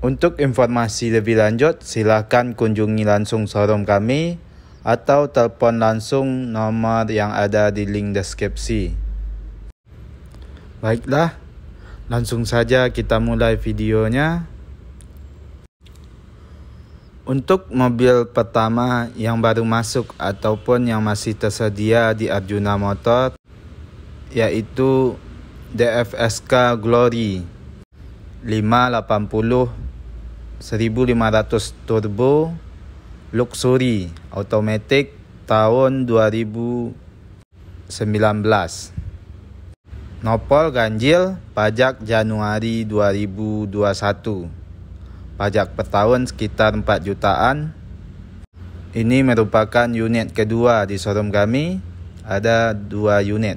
Untuk informasi lebih lanjut, silakan kunjungi langsung showroom kami atau telepon langsung nomor yang ada di link deskripsi. Baiklah, langsung saja kita mulai videonya. Untuk mobil pertama yang baru masuk ataupun yang masih tersedia di Arjuna Motor yaitu DFSK Glory 580 1500 turbo luxury automatic tahun 2019. Nopol ganjil pajak Januari 2021. Pajak per tahun sekitar 4 jutaan. Ini merupakan unit kedua di showroom kami. Ada dua unit.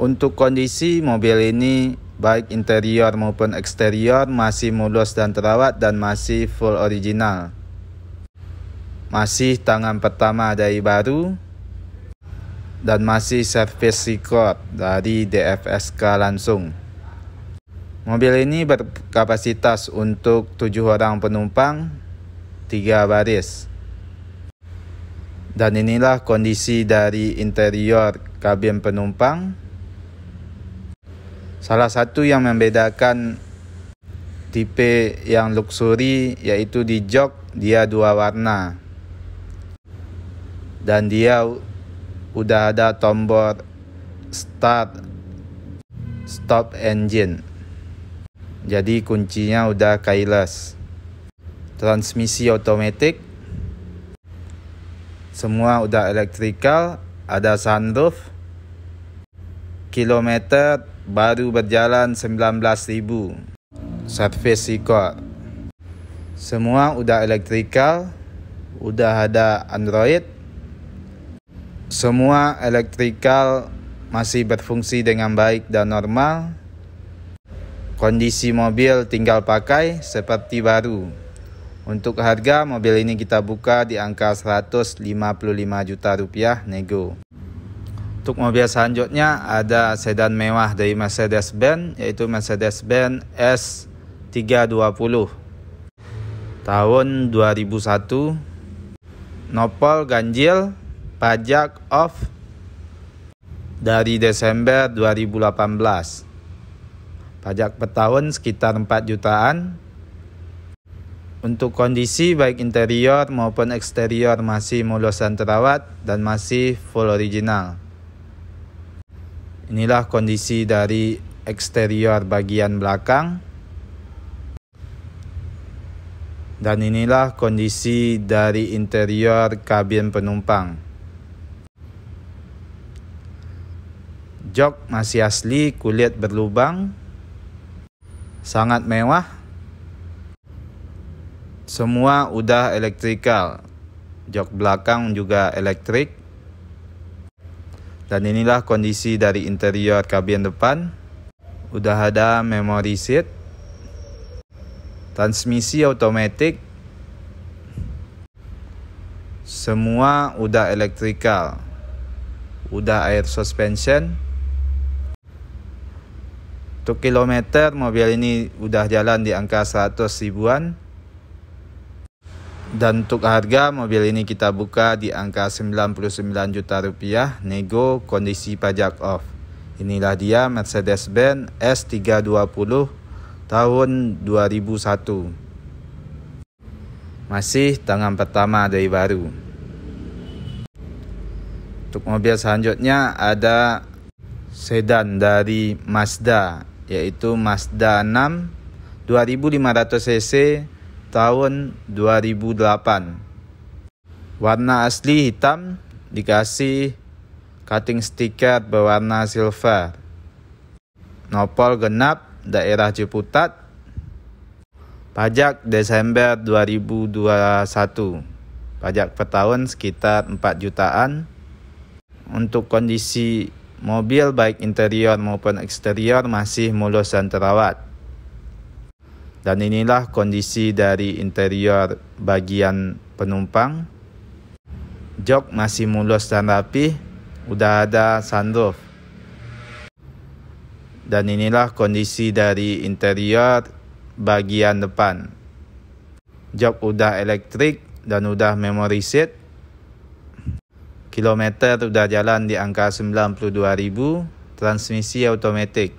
Untuk kondisi mobil ini baik interior maupun eksterior masih mulus dan terawat dan masih full original. Masih tangan pertama dari baru dan masih service record dari DFSK langsung. Mobil ini berkapasitas untuk 7 orang penumpang, 3 baris. Dan inilah kondisi dari interior kabin penumpang. Salah satu yang membedakan tipe yang luxury yaitu di jok dia dua warna dan dia udah ada tombol start stop engine jadi kuncinya udah keyless transmisi otomatis semua udah elektrikal ada sunroof kilometer baru berjalan 19,000. service record. Semua udah elektrikal, udah ada Android. Semua elektrikal masih berfungsi dengan baik dan normal. Kondisi mobil tinggal pakai seperti baru. Untuk harga mobil ini kita buka di angka 155 juta rupiah nego. Untuk mobil selanjutnya ada sedan mewah dari Mercedes-Benz yaitu Mercedes-Benz S320 tahun 2001 Nopol ganjil pajak off dari Desember 2018 pajak per tahun sekitar 4 jutaan untuk kondisi baik interior maupun eksterior masih mulus dan terawat dan masih full original. Inilah kondisi dari eksterior bagian belakang. Dan inilah kondisi dari interior kabin penumpang. Jok masih asli, kulit berlubang. Sangat mewah. Semua udah elektrikal. Jok belakang juga elektrik. Dan inilah kondisi dari interior kabin depan. Udah ada memory seat. Transmisi otomatik. Semua udah elektrikal. Udah air suspension. Untuk kilometer mobil ini udah jalan di angka 100 ribuan. Dan untuk harga mobil ini kita buka di angka 99 juta rupiah nego kondisi pajak off. Inilah dia Mercedes-Benz S320 tahun 2001. Masih tangan pertama dari baru. Untuk mobil selanjutnya ada sedan dari Mazda yaitu Mazda 6 2500 cc tahun 2008. Warna asli hitam dikasih cutting stiker berwarna silver. Nopol genap daerah Ciputat. Pajak Desember 2021. Pajak per tahun sekitar 4 jutaan. Untuk kondisi mobil baik interior maupun eksterior masih mulus dan terawat. Dan inilah kondisi dari interior bagian penumpang. Jok masih mulus dan rapi, udah ada sunroof. Dan inilah kondisi dari interior bagian depan. Jok udah elektrik dan udah memory seat. Kilometer udah jalan di angka 92.000, transmisi automatic.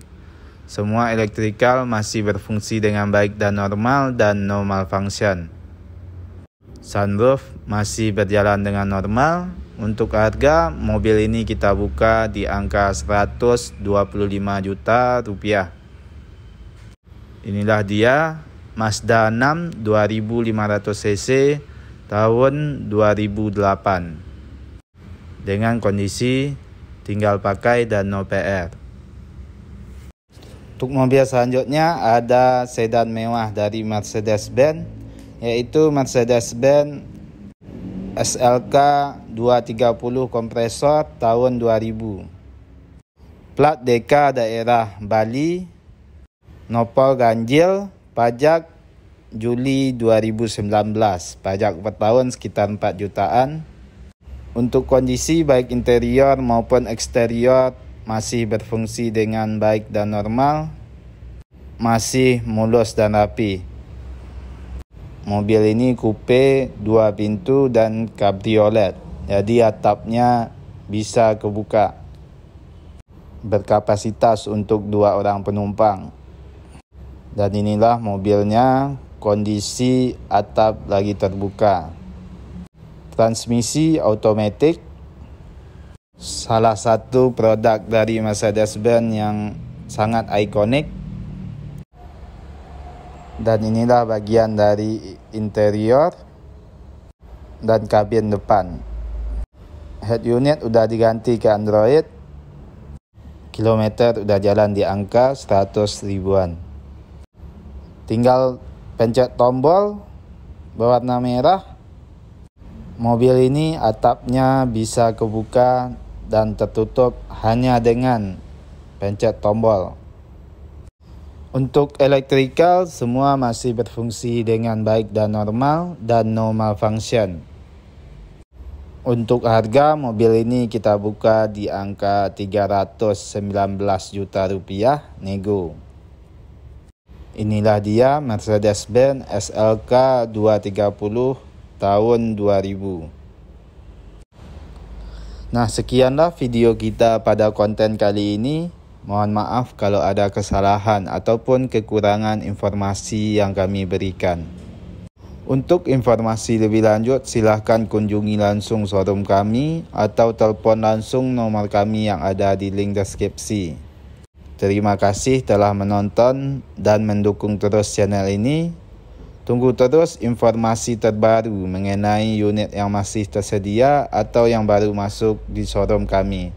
Semua elektrikal masih berfungsi dengan baik dan normal dan normal function. Sunroof masih berjalan dengan normal. Untuk harga, mobil ini kita buka di angka 125 juta rupiah. Inilah dia Mazda 6 2500 cc tahun 2008 dengan kondisi tinggal pakai dan no PR. Untuk mobil selanjutnya ada sedan mewah dari Mercedes-Benz yaitu Mercedes-Benz SLK 230 kompresor tahun 2000. Plat DK daerah Bali, nopol ganjil, pajak Juli 2019, pajak per tahun sekitar 4 jutaan. Untuk kondisi baik interior maupun eksterior masih berfungsi dengan baik dan normal, masih mulus dan rapi. Mobil ini coupe, dua pintu dan cabriolet. Jadi atapnya bisa kebuka. Berkapasitas untuk dua orang penumpang. Dan inilah mobilnya kondisi atap lagi terbuka. Transmisi otomatis salah satu produk dari Mercedes-Benz yang sangat ikonik. Dan inilah bagian dari interior dan kabin depan. Head unit udah diganti ke Android. Kilometer udah jalan di angka 100 ribuan. Tinggal pencet tombol berwarna merah. Mobil ini atapnya bisa kebuka dan tertutup hanya dengan pencet tombol. Untuk elektrikal, semua masih berfungsi dengan baik dan normal dan normal function. Untuk harga mobil ini kita buka di angka 319 juta rupiah nego. Inilah dia Mercedes-Benz SLK 230 tahun 2000. Nah, sekianlah video kita pada konten kali ini. Mohon maaf kalau ada kesalahan ataupun kekurangan informasi yang kami berikan. Untuk informasi lebih lanjut, silahkan kunjungi langsung showroom kami atau telepon langsung nomor kami yang ada di link deskripsi. Terima kasih telah menonton dan mendukung terus channel ini. Tunggu terus informasi terbaru mengenai unit yang masih tersedia atau yang baru masuk di showroom kami.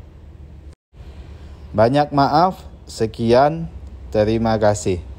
Banyak maaf, sekian, terima kasih.